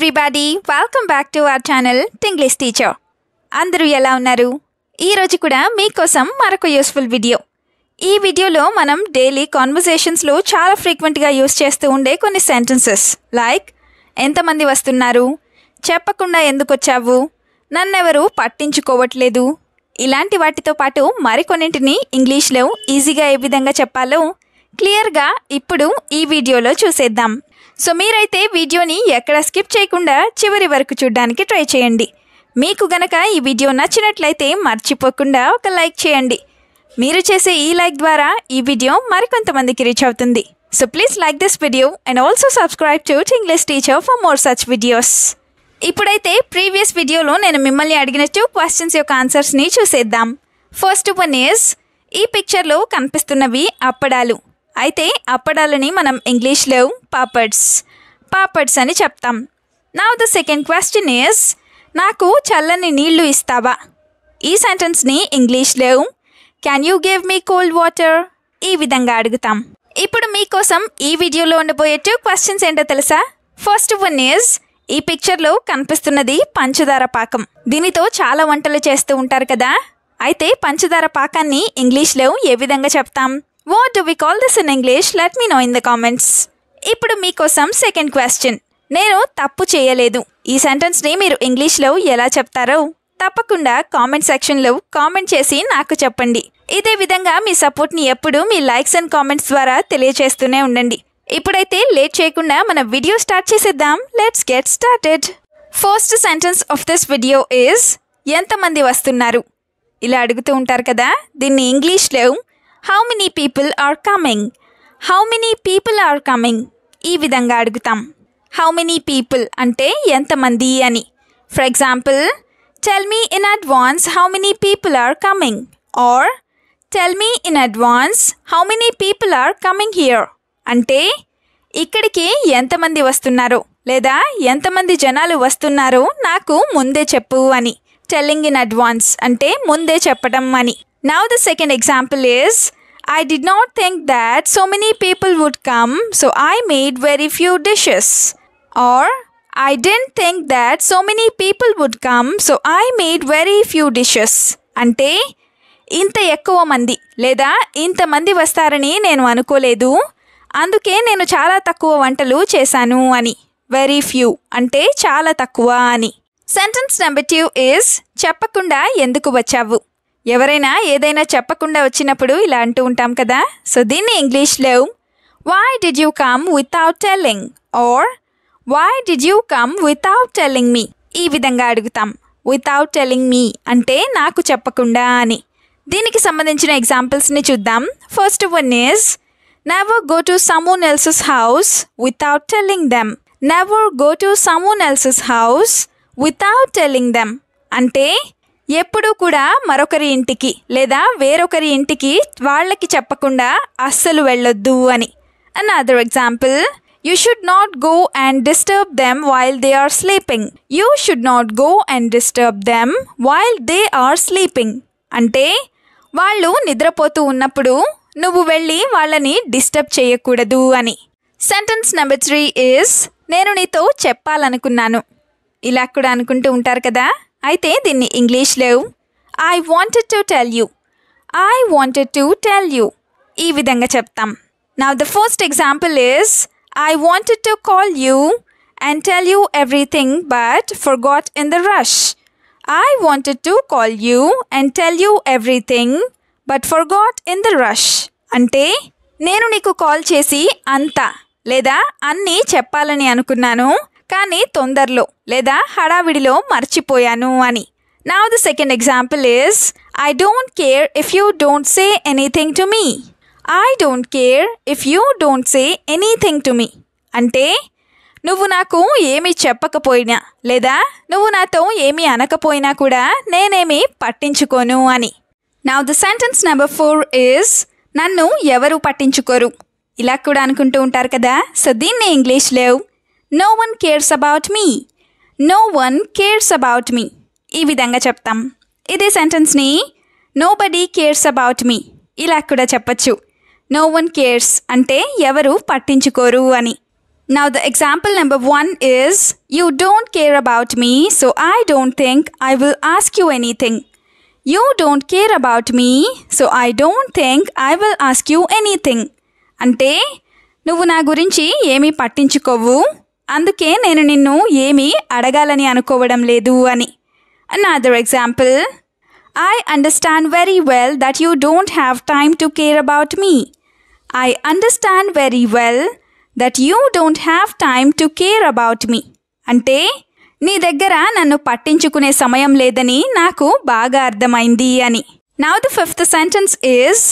Everybody welcome back to our channel English teacher అందరూ ఎలా ఉన్నారు ఈరోజు కూడా మీకోసం మరొక యూస్ఫుల్ వీడియో ఈ వీడియోలో మనం డైలీ కాన్వర్సేషన్స్లో చాలా ఫ్రీక్వెంట్గా యూస్ చేస్తూ ఉండే కొన్ని సెంటెన్సెస్ లైక్ ఎంతమంది వస్తున్నారు చెప్పకుండా ఎందుకు వచ్చావు నన్నెవరూ పట్టించుకోవట్లేదు ఇలాంటి వాటితో పాటు మరికొన్నింటిని ఇంగ్లీష్లో ఈజీగా ఏ విధంగా చెప్పాలో క్లియర్గా ఇప్పుడు ఈ వీడియోలో చూసేద్దాం సో మీరైతే వీడియోని ఎక్కడ స్కిప్ చేయకుండా చివరి వరకు చూడడానికి ట్రై చేయండి మీకు గనక ఈ వీడియో నచ్చినట్లయితే మర్చిపోకుండా ఒక లైక్ చేయండి మీరు చేసే ఈ లైక్ ద్వారా ఈ వీడియో మరికొంతమందికి రీచ్ అవుతుంది so please like this video and also subscribe to English teacher for more such videos ఇప్పుడైతే ప్రీవియస్ వీడియోలో నేను మిమ్మల్ని అడిగిన టూ క్వశ్చన్స్ యొక్క ఆన్సర్స్ని చూసేద్దాం ఫస్ట్ వన్ ఈజ్ ఈ పిక్చర్లో కనిపిస్తున్నవి అప్పడాలు అయితే అప్పడాలని మనం ఇంగ్లీష్లో పాపడ్స్ పాపడ్స్ అని చెప్తాం now the second question is నాకు చల్లని నీళ్లు ఇస్తావా ఈ సెంటెన్స్ని ఇంగ్లీష్లో can you give me cold water ఈ విధంగా అడుగుతాం ఇప్పుడు మీకోసం ఈ వీడియోలో ఉండబోయే టూ క్వశ్చన్స్ ఏంటో తెలుసా ఫస్ట్ వన్ ఇస్ ఈ పిక్చర్లో కనిపిస్తున్నది పంచదార పాకం దీనితో చాలా వంటలు చేస్తూ ఉంటారు కదా అయితే పంచదార పాకాన్ని ఇంగ్లీష్లో ఏ విధంగా చెప్తాం what do we call this in English let me know in the comments ఇప్పుడు మీకోసం సెకండ్ క్వశ్చన్ నేను తప్పు చేయలేదు ఈ సెంటెన్స్ని మీరు ఇంగ్లీష్లో ఎలా చెప్తారో తప్పకుండా కామెంట్ సెక్షన్లో కామెంట్ చేసి నాకు చెప్పండి ఇదే విధంగా మీ సపోర్ట్ని ఎప్పుడూ మీ లైక్స్ అండ్ కామెంట్స్ ద్వారా తెలియచేస్తూనే ఉండండి ఇప్పుడైతే లేట్ చేయకుండా మన వీడియో స్టార్ట్ చేసేద్దాం let's get started first sentence of this video is ఎంతమంది వస్తున్నారు ఇలా అడుగుతూ ఉంటారు కదా దీన్ని ఇంగ్లీష్లో how many people are coming how many people are coming ఈ విధంగా అడుగుతాం హౌ మెనీ పీపుల్ అంటే ఎంతమంది అని for example tell me in advance how many people are coming or tell me in advance how many people are coming here అంటే ఇక్కడికి ఎంతమంది వస్తున్నారు లేదా ఎంతమంది జనాలు వస్తున్నారో నాకు ముందే చెప్పు అని టెల్లింగ్ ఇన్ అడ్వాన్స్ అంటే ముందే చెప్పడం అని Now the second example is I did not think that so many people would come, so I made very few dishes. Or I didn't think that so many people would come, so I made very few dishes. అంటే ఇంత ఎక్కువ మంది లేదా ఇంతమంది వస్తారని నేను అనుకోలేదు అందుకే నేను చాలా తక్కువ వంటలు చేశాను అని వెరీ ఫ్యూ అంటే చాలా తక్కువ అని సెంటెన్స్ నెంబర్ ట్యూ ఇస్ చెప్పకుండా ఎందుకు వచ్చావు ఎవరైనా ఏదైనా చెప్పకుండా వచ్చినప్పుడు ఇలా అంటూ ఉంటాం కదా సో దీన్ని ఇంగ్లీష్లో why did you come without telling or why did you come without telling me ఈ విధంగా అడుగుతాం వితౌట్ టెల్లింగ్ మీ అంటే నాకు చెప్పకుండా అని దీనికి సంబంధించిన ఎగ్జాంపుల్స్ని చూద్దాం first one is never go to someone else's house without telling them never go to someone else's house without telling them అంటే ఎప్పుడూ కూడా మరొకరి ఇంటికి లేదా వేరొకరి ఇంటికి వాళ్ళకి చెప్పకుండా అస్సలు వెళ్ళొద్దు అని another example you should not go and disturb them while they are sleeping you should not go and disturb them while they are sleeping అంటే వాళ్ళు నిద్రపోతూ ఉన్నప్పుడు నువ్వు వెళ్ళి వాళ్ళని డిస్టర్బ్ చేయకూడదు అని సెంటెన్స్ నెంబర్ త్రీ ఈజ్ నేను నీతో చెప్పాలనుకున్నాను ఇలా కూడా అనుకుంటూ ఉంటారు కదా అయితే దీన్ని ఇంగ్లీష్ లేవు I wanted to tell you I wanted to tell you ఈ విధంగా చెప్తాం now the first example is I wanted to call you and tell you everything but forgot in the rush I wanted to call you and tell you everything but forgot in the rush అంటే నేను నీకు call చేసి అంతా లేదా అన్నీ చెప్పాలని అనుకున్నాను కానీ తొందరలో లేదా హడావిడిలో మర్చిపోయాను అని నా the second example is I don't care if you don't say anything to me I don't care if you don't say anything to me అంటే నువ్వు నాకు ఏమీ చెప్పకపోయినా లేదా నువ్వు నాతో ఏమీ అనకపోయినా కూడా నేనేమీ పట్టించుకోను అని నా the sentence number four is నన్ను ఎవరు పట్టించుకోరు ఇలా కూడా అనుకుంటూ ఉంటారు కదా సో దీన్ని లేవు no one cares about me no one cares about me ఈ విధంగా చెప్తాం ఇదే సెంటెన్స్ని nobody cares about me ఇలా కూడా చెప్పచ్చు నో వన్ కేర్స్ అంటే ఎవరు పట్టించుకోరు అని నా the example number one is you don't care about me so I don't think I will ask you anything you don't care about me so I don't think I will ask you anything అంటే నువ్వు నా గురించి ఏమీ పట్టించుకోవు అందుకే నేను నిన్ను ఏమీ అడగాలని అనుకోవడం లేదు అని another example I understand very well that you don't have time to care about me I understand very well that you don't have time to care about me అంటే నీ దగ్గర నన్ను పట్టించుకునే సమయం లేదని నాకు బాగా అర్థమైంది అని నా ద ఫిఫ్త్ సెంటెన్స్ ఈజ్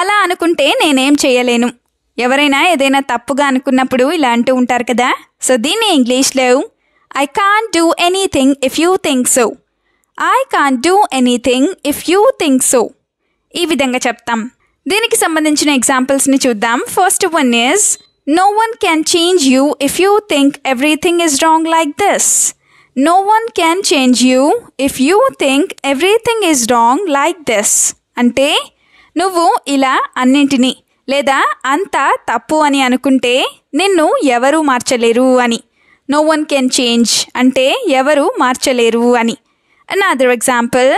అలా అనుకుంటే నేనేం చేయలేను ఎవరైనా ఏదైనా తప్పుగా అనుకున్నప్పుడు ఇలా అంటూ ఉంటారు కదా సో దీన్ని ఇంగ్లీష్లో I can do anything if you think so I can do anything if you think so ఈ విధంగా చెప్తాం దీనికి సంబంధించిన ఎగ్జాంపుల్స్ని చూద్దాం first one is no one can change you if you think everything is wrong like this no one can change you if you think everything is wrong like this అంటే నువ్వు ఇలా అన్నింటినీ లేదా అంతా తప్పు అని అనుకుంటే నిన్ను ఎవరూ మార్చలేరు అని నో వన్ కెన్ చేంజ్ అంటే ఎవరు మార్చలేరు అని another example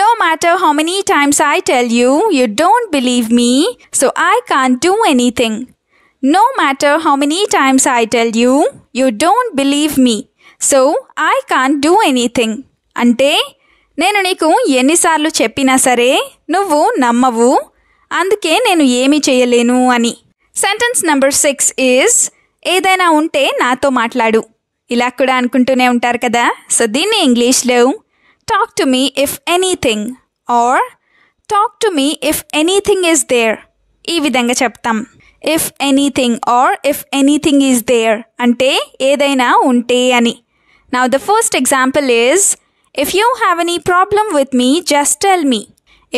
no matter how many times I tell you you don't believe me so I can do anything no matter how many times I tell you you don't believe me so I can do anything అంటే నేను నీకు ఎన్నిసార్లు చెప్పినా సరే నువ్వు నమ్మవు అందుకే నేను ఏమీ చేయలేను అని సెంటెన్స్ నెంబర్ సిక్స్ ఈజ్ ఏదైనా ఉంటే నాతో మాట్లాడు ఇలా కూడా అనుకుంటూనే ఉంటారు కదా సో దీన్ని ఇంగ్లీష్లో talk to me if anything are talk to me if anything is there ఈ విధంగా చెప్తాం if anything are if anything is there అంటే ఏదైనా ఉంటే అని నా the first example is if you have any problem with me just tell me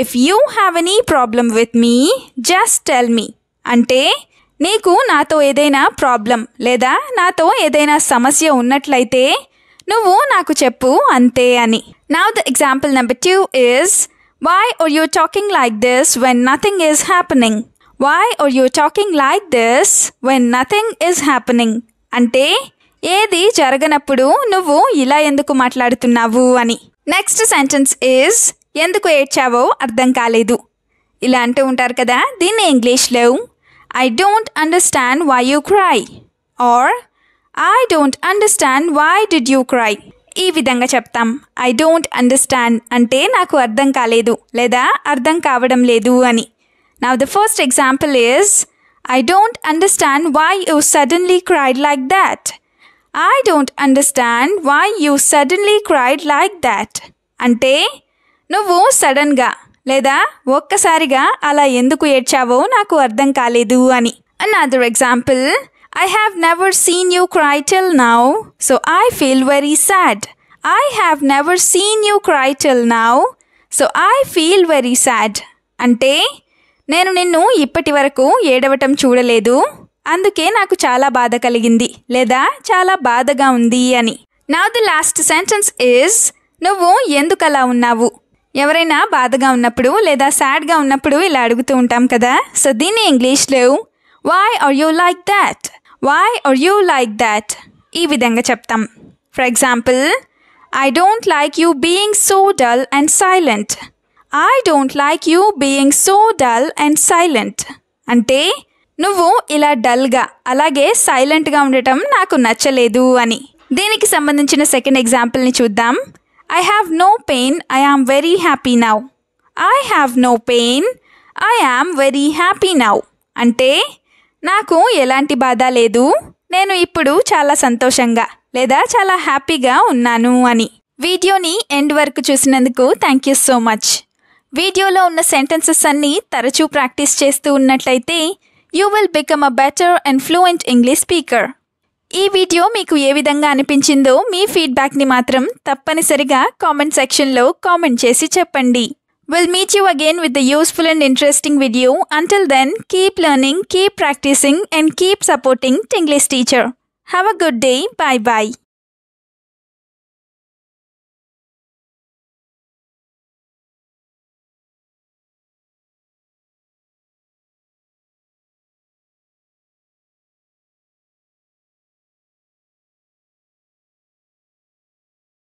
if you have any problem with me just tell me అంటే నీకు నాతో ఏదైనా problem లేదా నాతో ఏదైనా సమస్య ఉన్నట్లయితే నువ్వు నాకు చెప్పు అంతే అని నా the example number two is why are you talking like this when nothing is happening why are you talking like this when nothing is happening అంటే ఏది జరగనప్పుడు నువ్వు ఇలా ఎందుకు మాట్లాడుతున్నావు అని నెక్స్ట్ సెంటెన్స్ ఈజ్ ఎందుకు ఏడ్చావో అర్థం కాలేదు ఇలా అంటూ ఉంటారు కదా దీన్ని ఇంగ్లీష్లో I don't understand why you cry or I don't understand why did you cry ఈ విధంగా చెప్తాం ఐ డోంట్ అండర్స్టాండ్ అంటే నాకు అర్థం కాలేదు లేదా అర్థం కావడం లేదు అని నా the first example is I don't understand why you suddenly cried like that I don't understand why you suddenly cried like that అంటే నువ్వు సడన్గా లేదా ఒక్కసారిగా అలా ఎందుకు ఏడ్చావో నాకు అర్థం కాలేదు అని another example I have never seen you cry till now so I feel very sad I have never seen you cry till now so I feel very sad అంటే నేను నిన్ను ఇప్పటి వరకు ఏడవటం చూడలేదు అందుకే నాకు చాలా బాధ కలిగింది లేదా చాలా బాధగా ఉంది అని నా ది లాస్ట్ సెంటెన్స్ ఇస్ నువ్వు ఎందుకలా ఉన్నావు ఎవరైనా బాధగా ఉన్నప్పుడు లేదా సాడ్గా ఉన్నప్పుడు ఇలా అడుగుతూ ఉంటాం కదా సో దీన్ని ఇంగ్లీష్లో why are you like that why are you like that ఈ విధంగా చెప్తాం for example I don't like you being so dull and silent I don't like you being so dull and silent అంటే నువ్వు ఇలా డల్గా అలాగే సైలెంట్గా ఉండటం నాకు నచ్చలేదు అని దీనికి సంబంధించిన సెకండ్ ఎగ్జాంపుల్ని చూద్దాం I have no pain I am very happy now. I have no pain I am very happy now అంటే నాకు ఎలాంటి బాధ లేదు నేను ఇప్పుడు చాలా సంతోషంగా లేదా చాలా హ్యాపీగా ఉన్నాను అని వీడియోని ఎండ్ వరకు చూసినందుకు థ్యాంక్ యూ సో మచ్ వీడియోలో ఉన్న సెంటెన్సెస్ అన్నీ తరచూ ప్రాక్టీస్ చేస్తూ ఉన్నట్లయితే you will become a better and fluent English speaker ఈ వీడియో మీకు ఏ విధంగా అనిపించిందో మీ ఫీడ్బ్యాక్ని మాత్రం తప్పనిసరిగా కామెంట్ సెక్షన్లో కామెంట్ చేసి చెప్పండి will meet you again with the useful and interesting video until then keep learning keep practising and keep supporting English teacher have a good day bye bye